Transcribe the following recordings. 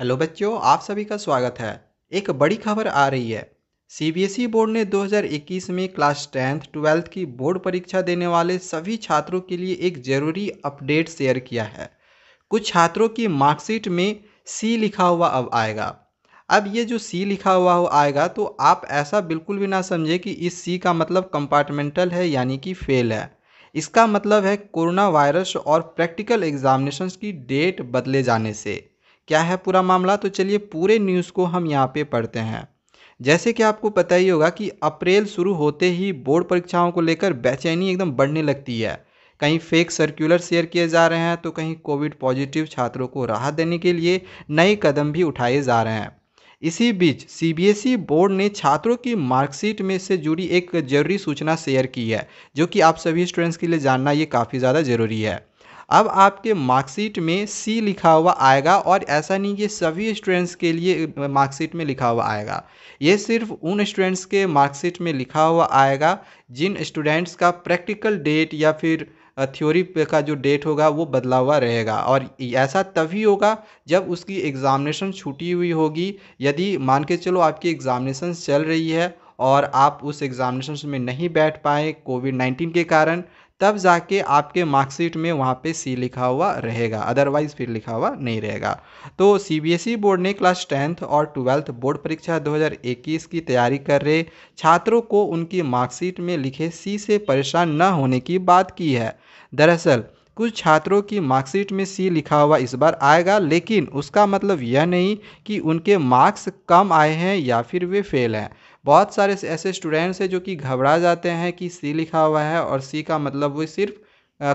hello बच्चों आप सभी का स्वागत है एक बड़ी खबर आ रही है सीबीएसई e बोर्ड ने 2021 में क्लास टेंथ ट्वेल्थ की बोर्ड परीक्षा देने वाले सभी छात्रों के लिए एक जरूरी अपडेट शेयर किया है कुछ छात्रों की मार्कशीट में सी लिखा हुआ अब आएगा अब ये जो सी लिखा हुआ हो आएगा तो आप ऐसा बिल्कुल भी ना समझे कि इस सी का मतलब कंपार्टमेंटल है यानी कि फेल है इसका मतलब है कोरोना वायरस और प्रैक्टिकल एग्जामिनेशन की डेट बदले जाने से क्या है पूरा मामला तो चलिए पूरे न्यूज़ को हम यहाँ पे पढ़ते हैं जैसे कि आपको पता ही होगा कि अप्रैल शुरू होते ही बोर्ड परीक्षाओं को लेकर बेचैनी एकदम बढ़ने लगती है कहीं फेक सर्कुलर शेयर किए जा रहे हैं तो कहीं कोविड पॉजिटिव छात्रों को राहत देने के लिए नए कदम भी उठाए जा रहे हैं इसी बीच सीबीएसई e बोर्ड ने छात्रों की मार्कशीट में से जुड़ी एक जरूरी सूचना शेयर की है जो कि आप सभी स्टूडेंट्स के लिए जानना ये काफ़ी ज़्यादा ज़रूरी है अब आपके मार्कशीट में सी लिखा हुआ आएगा और ऐसा नहीं कि सभी स्टूडेंट्स के लिए मार्कशीट में लिखा हुआ आएगा ये सिर्फ उन स्टूडेंट्स के मार्कशीट में लिखा हुआ आएगा जिन स्टूडेंट्स का प्रैक्टिकल डेट या फिर थ्योरी का जो डेट होगा वो बदला हुआ रहेगा और ऐसा तभी होगा जब उसकी एग्ज़ामिनेशन छूटी हुई होगी यदि मान के चलो आपकी एग्ज़ामिनेशन चल रही है और आप उस एग्ज़ामिनेशन में नहीं बैठ पाए कोविड नाइन्टीन के कारण तब जाके आपके मार्कशीट में वहाँ पे सी लिखा हुआ रहेगा अदरवाइज़ फिर लिखा हुआ नहीं रहेगा तो सीबीएसई e बोर्ड ने क्लास टेंथ और ट्वेल्थ बोर्ड परीक्षा 2021 की तैयारी कर रहे छात्रों को उनकी मार्कशीट में लिखे सी से परेशान न होने की बात की है दरअसल कुछ छात्रों की मार्कशीट में सी लिखा हुआ इस बार आएगा लेकिन उसका मतलब यह नहीं कि उनके मार्क्स कम आए हैं या फिर वे फेल हैं बहुत सारे ऐसे स्टूडेंट्स हैं जो कि घबरा जाते हैं कि सी लिखा हुआ है और सी का मतलब वो सिर्फ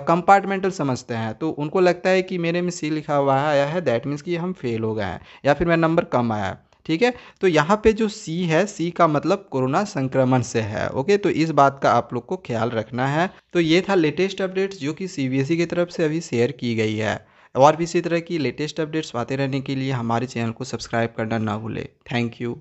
कंपार्टमेंटल समझते हैं तो उनको लगता है कि मेरे में सी लिखा हुआ है आया है दैट मीन्स कि हम फेल हो गए हैं या फिर मेरा नंबर कम आया है ठीक है तो यहाँ पे जो सी है सी का मतलब कोरोना संक्रमण से है ओके तो इस बात का आप लोग को ख्याल रखना है तो ये था लेटेस्ट अपडेट्स जो कि सी e की तरफ से अभी शेयर की गई है और भी इसी तरह की लेटेस्ट अपडेट्स पाते रहने के लिए हमारे चैनल को सब्सक्राइब करना ना भूलें थैंक यू